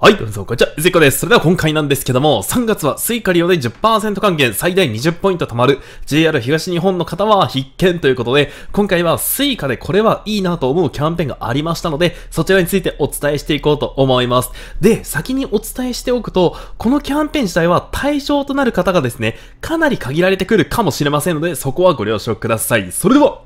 はい、どうぞ、こんにちは、いずこです。それでは今回なんですけども、3月はスイカ利用で10%還元、最大20ポイント貯まる、JR 東日本の方は必見ということで、今回はスイカでこれはいいなと思うキャンペーンがありましたので、そちらについてお伝えしていこうと思います。で、先にお伝えしておくと、このキャンペーン自体は対象となる方がですね、かなり限られてくるかもしれませんので、そこはご了承ください。それでは、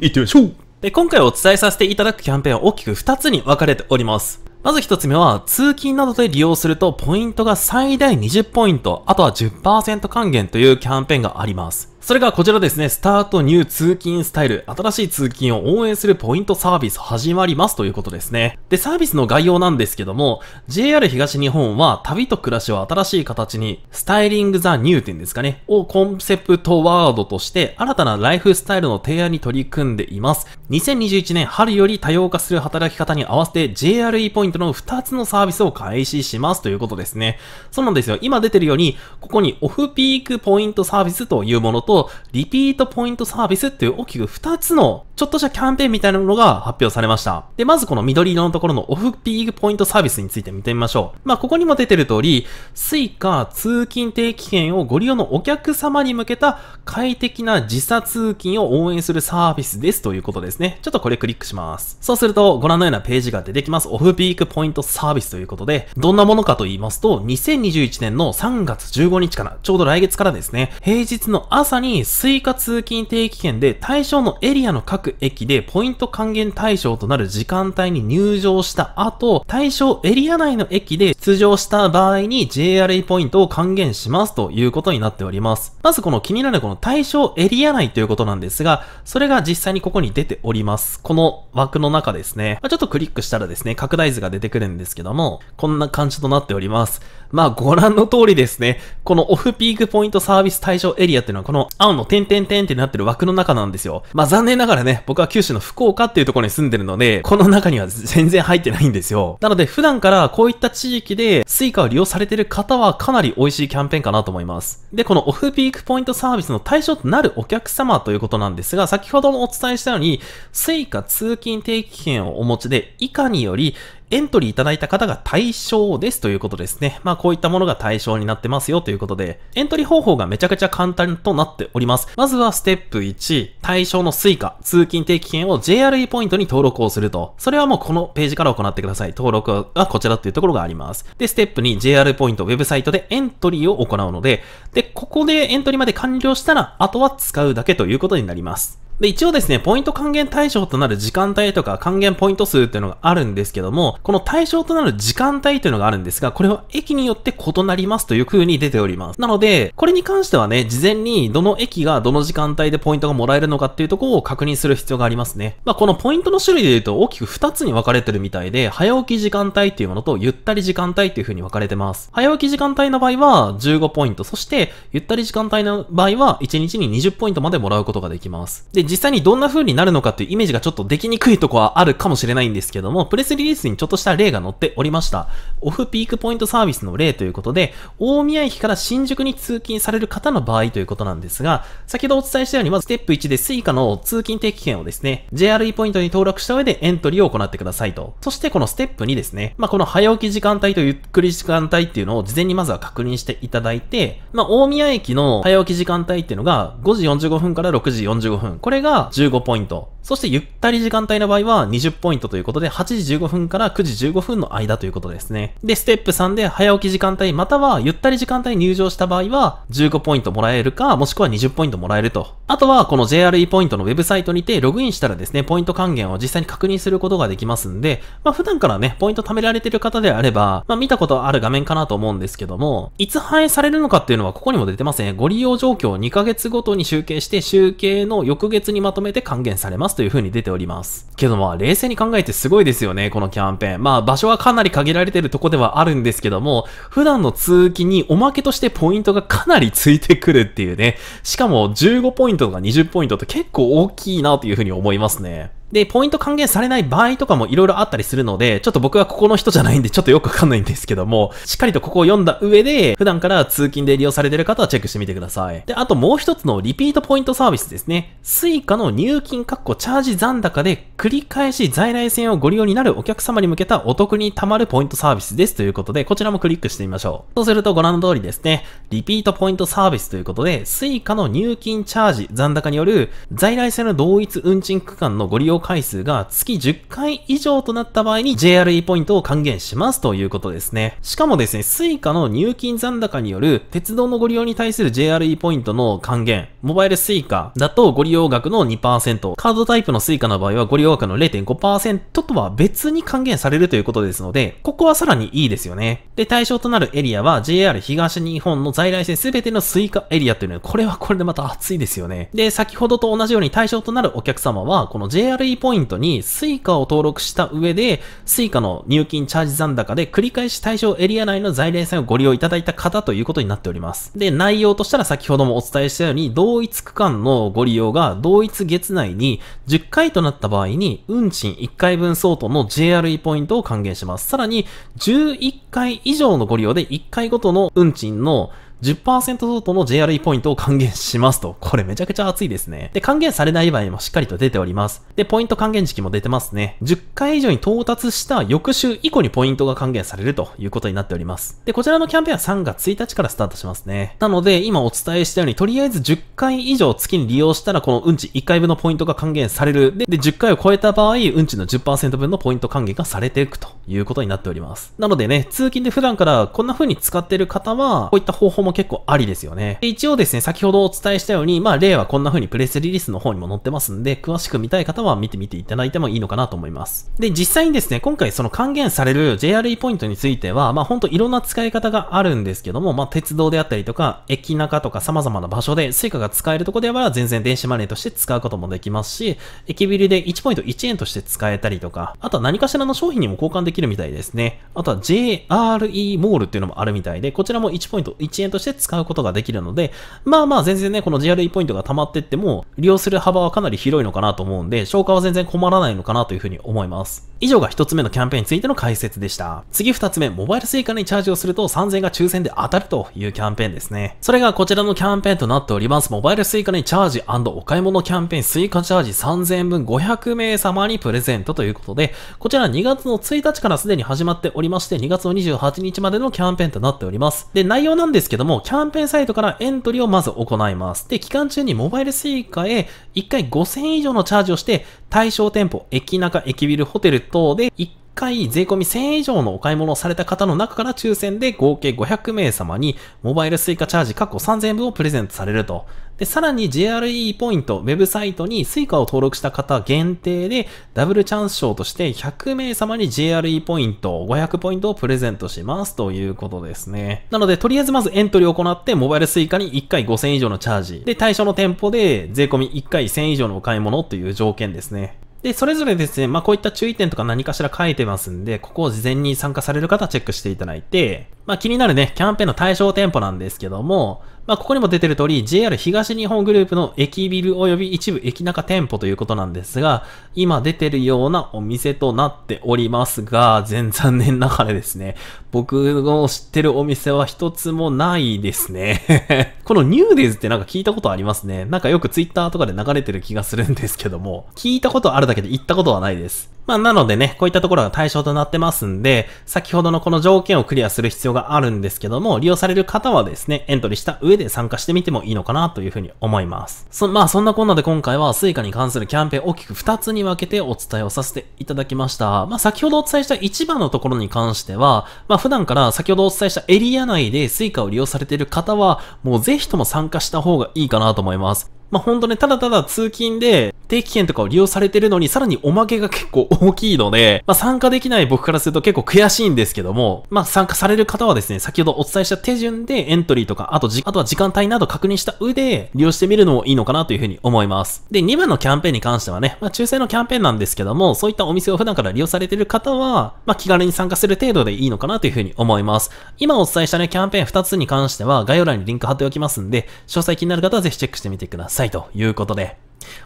行ってみましょうで、今回お伝えさせていただくキャンペーンは大きく2つに分かれております。まず一つ目は、通勤などで利用するとポイントが最大20ポイント、あとは10%還元というキャンペーンがあります。それがこちらですね、スタートニュー通勤スタイル、新しい通勤を応援するポイントサービス始まりますということですね。で、サービスの概要なんですけども、JR 東日本は旅と暮らしを新しい形に、スタイリングザニューんですかね、をコンセプトワードとして、新たなライフスタイルの提案に取り組んでいます。2021年春より多様化する働き方に合わせて JRE ポイントの2つのサービスを開始しますということですね。そうなんですよ。今出てるように、ここにオフピークポイントサービスというものと、と、リピートポイントサービスっていう大きく2つの、ちょっとしたキャンペーンみたいなものが発表されました。で、まずこの緑色のところのオフピークポイントサービスについて見てみましょう。まあ、ここにも出てる通り、Suica 通勤定期券をご利用のお客様に向けた快適な時差通勤を応援するサービスですということですね。ちょっとこれクリックします。そうすると、ご覧のようなページが出てきます。オフピークポイントサービスということで、どんなものかと言いますと、2021年の3月15日から、ちょうど来月からですね、平日の朝にに、スイカ通勤定期券で対象のエリアの各駅でポイント還元対象となる時間帯に入場した後、対象エリア内の駅で出場した場合に JRE ポイントを還元しますということになっております。まずこの気になるこの対象エリア内ということなんですが、それが実際にここに出ております。この枠の中ですね。まあ、ちょっとクリックしたらですね、拡大図が出てくるんですけども、こんな感じとなっております。まあご覧の通りですね、このオフピークポイントサービス対象エリアっていうのはこの青の点々点ってなってる枠の中なんですよ。まあ残念ながらね、僕は九州の福岡っていうところに住んでるので、この中には全然入ってないんですよ。なので普段からこういった地域でスイカを利用されてる方はかなり美味しいキャンペーンかなと思います。で、このオフピークポイントサービスの対象となるお客様ということなんですが、先ほどもお伝えしたように、スイカ通勤定期券をお持ちで以下によりエントリーいただいた方が対象ですということですね。まあこういったものが対象になってますよということで、エントリー方法がめちゃくちゃ簡単となっております。まずはステップ1、対象の Suica、通勤定期券を JRE ポイントに登録をすると。それはもうこのページから行ってください。登録はこちらというところがあります。で、ステップ2、JR ポイント、ウェブサイトでエントリーを行うので、で、ここでエントリーまで完了したら、あとは使うだけということになります。で、一応ですね、ポイント還元対象となる時間帯とか還元ポイント数っていうのがあるんですけども、この対象となる時間帯というのがあるんですが、これは駅によって異なりますという風に出ております。なので、これに関してはね、事前にどの駅がどの時間帯でポイントがもらえるのかっていうところを確認する必要がありますね。まあ、このポイントの種類で言うと大きく2つに分かれてるみたいで、早起き時間帯っていうものとゆったり時間帯っていう風に分かれてます。早起き時間帯の場合は15ポイント、そしてゆったり時間帯の場合は1日に20ポイントまでもらうことができます。で、実際にどんな風になるのかっていうイメージがちょっとできにくいとこはあるかもしれないんですけども、プレスリリースにちょっとした例が載っておりました。オフピークポイントサービスの例ということで、大宮駅から新宿に通勤される方の場合ということなんですが、先ほどお伝えしたように、まずステップ1で Suica の通勤定期券をですね、JRE ポイントに登録した上でエントリーを行ってくださいと。そしてこのステップ2ですね、まあ、この早起き時間帯とゆっくり時間帯っていうのを事前にまずは確認していただいて、まあ、大宮駅の早起き時間帯っていうのが5時45分から6時45分。これが15ポイント。そしてゆったり時間帯の場合は20ポイントということで、8時15分から9時15分の間ということですね。で、ステップ3で早起き時間帯、またはゆったり時間帯入場した場合は、15ポイントもらえるか、もしくは20ポイントもらえると。あとは、この JRE ポイントのウェブサイトにてログインしたらですね、ポイント還元を実際に確認することができますんで、まあ普段からね、ポイント貯められてる方であれば、まあ見たことある画面かなと思うんですけども、いつ反映されるのかっていうのはここにも出てません。ご利用状況を2ヶ月ごとに集計して、集計の翌月にまとめて還元されますますという風に出ております。けどまあ冷静に考えてすごいですよね、このキャンペーン。まあ場所はかなり限られてるとこではあるんですけども、普段の通勤におまけとしてポイントがかなりついてくるっていうね。しかも15ポイントとか20ポイントって結構大きいなという風に思いますね。で、ポイント還元されない場合とかもいろいろあったりするので、ちょっと僕はここの人じゃないんで、ちょっとよくわかんないんですけども、しっかりとここを読んだ上で、普段から通勤で利用されてる方はチェックしてみてください。で、あともう一つのリピートポイントサービスですね。Suica の入金かっこチャージ残高で繰り返し在来線をご利用になるお客様に向けたお得に貯まるポイントサービスですということで、こちらもクリックしてみましょう。そうするとご覧の通りですね、リピートポイントサービスということで、Suica の入金チャージ残高による在来線の同一運賃区間のご利用用回数が月10回以上となった場合に JRE ポイントを還元しますということですね。しかもですね、Suica の入金残高による鉄道のご利用に対する JRE ポイントの還元、モバイル Suica だとご利用額の2%、カードタイプの Suica の場合はご利用額の0.5%とは別に還元されるということですので、ここはさらにいいですよね。で、対象となるエリアは JR 東日本の在来線全ての Suica エリアというのは、これはこれでまた熱いですよね。で、先ほどと同じように対象となるお客様は、この JRE J ポイントに Suica を登録した上で、Suica の入金チャージ残高で繰り返し対象エリア内の在来線をご利用いただいた方ということになっております。で、内容としたら先ほどもお伝えしたように、同一区間のご利用が同一月内に10回となった場合に、運賃1回分相当の JRE ポイントを還元します。さらに、11回以上のご利用で1回ごとの運賃の10%相当の JRE ポイントを還元しますと。これめちゃくちゃ熱いですね。で、還元されない場合もしっかりと出ております。で、ポイント還元時期も出てますね。10回以上に到達した翌週以降にポイントが還元されるということになっております。で、こちらのキャンペーンは3月1日からスタートしますね。なので、今お伝えしたように、とりあえず10回以上月に利用したら、このうんち1回分のポイントが還元される。で、で10回を超えた場合、うんちの10%分のポイント還元がされていくということになっております。なのでね、通勤で普段からこんな風に使ってる方は、こういった方法もも結構ありですよね。一応ですね、先ほどお伝えしたように、まあ例はこんな風にプレスリリースの方にも載ってますんで、詳しく見たい方は見てみていただいてもいいのかなと思います。で、実際にですね、今回その還元される JRE ポイントについては、まあほんといろんな使い方があるんですけども、まあ鉄道であったりとか、駅中とか様々な場所で Suica が使えるとこでは全然電子マネーとして使うこともできますし、駅ビルで1ポイント1円として使えたりとか、あとは何かしらの商品にも交換できるみたいですね。あとは JRE モールっていうのもあるみたいで、こちらも1ポイント1円ととして使うことができるので、まあまあ全然ね、この GRE ポイントが溜まってっても、利用する幅はかなり広いのかなと思うんで、消化は全然困らないのかなというふうに思います。以上が1つ目のキャンペーンについての解説でした。次2つ目、モバイル suica にチャージをすると3000円が抽選で当たるというキャンペーンですね。それがこちらのキャンペーンとなっております。モバイル suica にチャージお買い物キャンペーン suica チャージ3000円分500名様にプレゼントということで、こちら2月の1日からすでに始まっておりまして、2月の28日までのキャンペーンとなっております。で、内容なんですけども、も、キャンペーンサイトからエントリーをまず行います。で、期間中にモバイル suica へ1回5000以上のチャージをして、対象店舗、駅中、駅ビル、ホテル等で1回税込み1000円以上のお買い物をされた方の中から抽選で合計500名様にモバイルスイカチャージ過去3000円分をプレゼントされると。で、さらに JRE ポイント、ウェブサイトにスイカを登録した方限定でダブルチャンス賞として100名様に JRE ポイント500ポイントをプレゼントしますということですね。なので、とりあえずまずエントリーを行ってモバイルスイカに1回5000円以上のチャージ。で、対象の店舗で税込み1回1000円以上のお買い物という条件ですね。で、それぞれですね、まあこういった注意点とか何かしら書いてますんで、ここを事前に参加される方はチェックしていただいて、まあ気になるね、キャンペーンの対象店舗なんですけども、まあ、ここにも出てる通り、JR 東日本グループの駅ビル及び一部駅中店舗ということなんですが、今出てるようなお店となっておりますが、全残念ながらですね、僕の知ってるお店は一つもないですね このニューデイズってなんか聞いたことありますね。なんかよく Twitter とかで流れてる気がするんですけども、聞いたことあるだけで行ったことはないです。まあ、なのでね、こういったところが対象となってますんで、先ほどのこの条件をクリアする必要があるんですけども、利用される方はですね、エントリーした上で参加してみてもいいのかなというふうに思います。そ、まあ、そんなこんなで今回は Suica に関するキャンペーン大きく2つに分けてお伝えをさせていただきました。まあ、先ほどお伝えした1番のところに関しては、まあ、普段から先ほどお伝えしたエリア内で Suica を利用されている方は、もうぜひとも参加した方がいいかなと思います。まあ、ほんとね、ただただ通勤で定期券とかを利用されてるのに、さらにおまけが結構大きいので、まあ、参加できない僕からすると結構悔しいんですけども、まあ、参加される方はですね、先ほどお伝えした手順でエントリーとか、あとじ、あとは時間帯など確認した上で利用してみるのもいいのかなというふうに思います。で、2番のキャンペーンに関してはね、まあ、抽選のキャンペーンなんですけども、そういったお店を普段から利用されてる方は、まあ、気軽に参加する程度でいいのかなというふうに思います。今お伝えしたね、キャンペーン2つに関しては、概要欄にリンク貼っておきますんで、詳細気になる方はぜひチェックしてみてください。さいということで、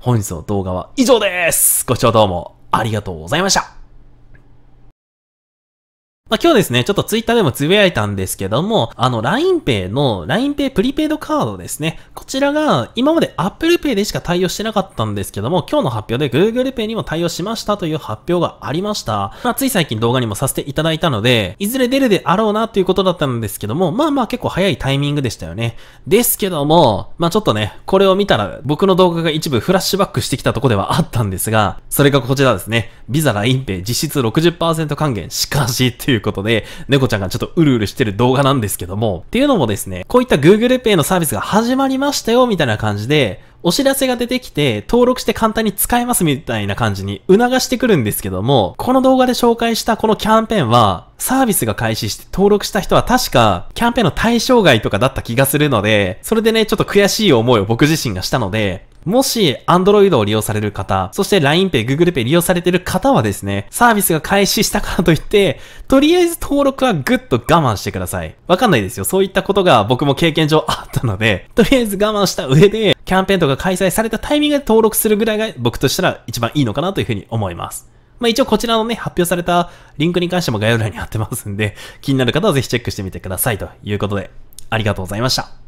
本日の動画は以上ですご視聴どうもありがとうございましたまあ、今日ですね、ちょっとツイッターでもつぶやいたんですけども、あの、LINEPay の LINEPay プリペイドカードですね。こちらが、今まで Apple Pay でしか対応してなかったんですけども、今日の発表で Google Pay にも対応しましたという発表がありました。まあ、つい最近動画にもさせていただいたので、いずれ出るであろうなということだったんですけども、まあまあ結構早いタイミングでしたよね。ですけども、まあちょっとね、これを見たら僕の動画が一部フラッシュバックしてきたとこではあったんですが、それがこちらですね。Visa LINEPay 実質60%還元しかしっていうということで、猫ちゃんがちょっとうるうるしてる動画なんですけども、っていうのもですね、こういった Google Pay のサービスが始まりましたよ、みたいな感じで、お知らせが出てきて、登録して簡単に使えますみたいな感じに促してくるんですけども、この動画で紹介したこのキャンペーンは、サービスが開始して登録した人は確か、キャンペーンの対象外とかだった気がするので、それでね、ちょっと悔しい思いを僕自身がしたので、もし、Android を利用される方、そして LINEPay、GooglePay 利用されてる方はですね、サービスが開始したからといって、とりあえず登録はぐっと我慢してください。わかんないですよ。そういったことが僕も経験上あったので、とりあえず我慢した上で、キャンペーンとか開催されたタイミングで登録するぐらいが僕としたら一番いいのかなというふうに思います。まあ一応こちらのね、発表されたリンクに関しても概要欄に貼ってますんで、気になる方はぜひチェックしてみてくださいということで、ありがとうございました。